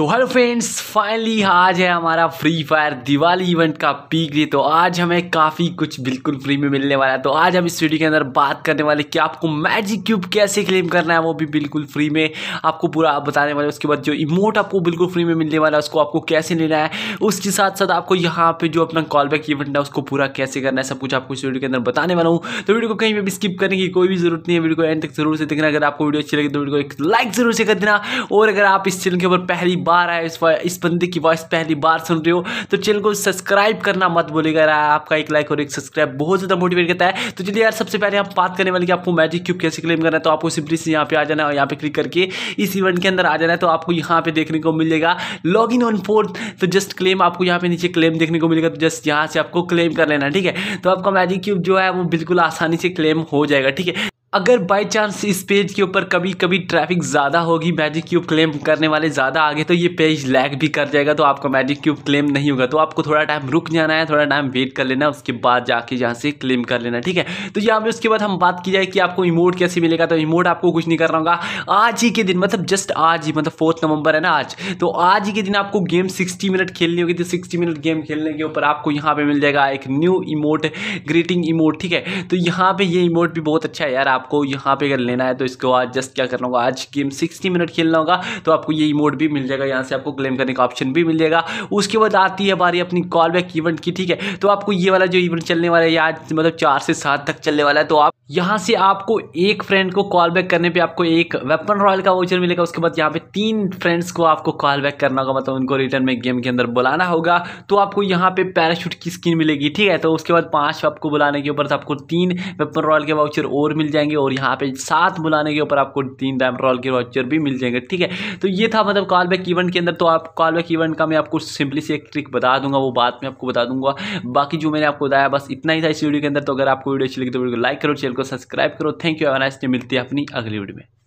तो hello friends finally आज है हमारा फ्री फायर दिवाली इवेंट का पीक डे तो आज हमें काफ़ी कुछ बिल्कुल फ्री में मिलने वाला है तो आज हम इस वीडियो के अंदर बात करने वाले कि आपको मैजिक क्यूब कैसे क्लेम करना है वो भी बिल्कुल फ्री में आपको पूरा आप बताने वाले उसके बाद जो इमोट आपको बिल्कुल फ्री में मिलने वाला है उसको आपको कैसे लेना है उसके साथ साथ आपको यहाँ पर जो अपना कॉल बैक इवेंट है उसको पूरा कैसे करना है सब कुछ आपको इस वीडियो के अंदर बताने वाला हूँ तो वीडियो को कहीं पर भी स्किप करने की कोई भी जरूरत नहीं है वीडियो को एंड तक जरूर से देखना अगर आपको वीडियो अच्छी लगे तो वीडियो को एक लाइक जरूर से कर देना और अगर आप इस चैनल के ऊपर पहली बार आए इस इस बंदे की वॉइस पहली बार सुन रहे हो तो चैनल को सब्सक्राइब करना मत भूलेगा यार आपका एक लाइक और एक सब्सक्राइब बहुत ज़्यादा मोटिवेट करता है तो चलिए यार सबसे पहले आप बात करने वाले कि आपको मैजिक क्यूब कैसे क्लेम करना है तो आपको सिंपली से यहाँ पे आ जाना है और यहाँ पे क्लिक करके इस इवेंट के अंदर आ जाना है तो आपको यहाँ पे देखने को मिलेगा लॉग इन ऑन फोर्थ तो जस्ट क्लेम आपको यहाँ पे नीचे क्लेम देखने को मिलेगा तो जस्ट यहाँ से आपको क्लेम कर लेना ठीक है तो आपका मैजिक क्यूब जो है वो बिल्कुल आसानी से क्लेम हो जाएगा ठीक है अगर बाई चांस इस पेज के ऊपर कभी कभी ट्रैफिक ज़्यादा होगी मैजिक क्यूब क्लेम करने वाले ज़्यादा आगे तो ये पेज लैग भी कर जाएगा तो आपका मैजिक क्यूब क्लेम नहीं होगा तो आपको थोड़ा टाइम रुक जाना है थोड़ा टाइम वेट कर लेना उसके बाद जाके यहाँ से क्लेम कर लेना ठीक है तो यहाँ पर उसके बाद हम बात की जाए कि आपको इमोट कैसे मिलेगा तो इमोट आपको कुछ नहीं करना होगा आज ही के दिन मतलब जस्ट आज ही मतलब फोर्थ नवंबर है ना आज तो आज ही के दिन आपको गेम सिक्सटी मिनट खेलनी होगी तो सिक्सटी मिनट गेम खेलने के ऊपर आपको यहाँ पर मिल जाएगा एक न्यू इमोट ग्रीटिंग इमोट ठीक है तो यहाँ पर ये इमोट भी बहुत अच्छा है यार आपको यहाँ पे अगर लेना है तो इसको आज जस्ट क्या करना होगा आज गेम सिक्सटी मिनट खेलना होगा तो आपको ये इमोट भी मिल जाएगा यहाँ से आपको क्लेम करने का ऑप्शन भी मिल जाएगा उसके बाद आती है हमारी अपनी कॉल बैक इवेंट की ठीक है तो आपको ये वाला जो इवेंट चलने वाला है आज मतलब चार से सात तक चलने वाला है तो आप यहाँ से आपको एक फ्रेंड को कॉल बैक करने पे आपको एक वेपन रॉयल का वोचर मिलेगा उसके बाद यहाँ पे तीन फ्रेंड्स को आपको कॉल बैक करना होगा मतलब उनको रिटर्न में गेम के अंदर बुलाना होगा तो आपको यहाँ पे पैराशूट की स्किन मिलेगी ठीक है तो उसके बाद पांच आपको बुलाने के ऊपर आपको तीन वेपन रॉयल के वाउचर और मिल जाएंगे जाएंगे और यहाँ पे सात बुलाने के ऊपर आपको तीन टाइम रॉल के वाचर भी मिल जाएंगे ठीक है तो ये था मतलब कॉल बैक इवेंट के अंदर तो आप कॉल बैक इवेंट का मैं आपको सिंपली से एक ट्रिक बता दूंगा वो बात मैं आपको बता दूंगा बाकी जो मैंने आपको बताया बस इतना ही था इस वीडियो के अंदर तो अगर आपको वीडियो अच्छी लगी तो वीडियो को लाइक करो चैनल को सब्सक्राइब करो थैंक यू एवं मिलती है अपनी अगली वीडियो में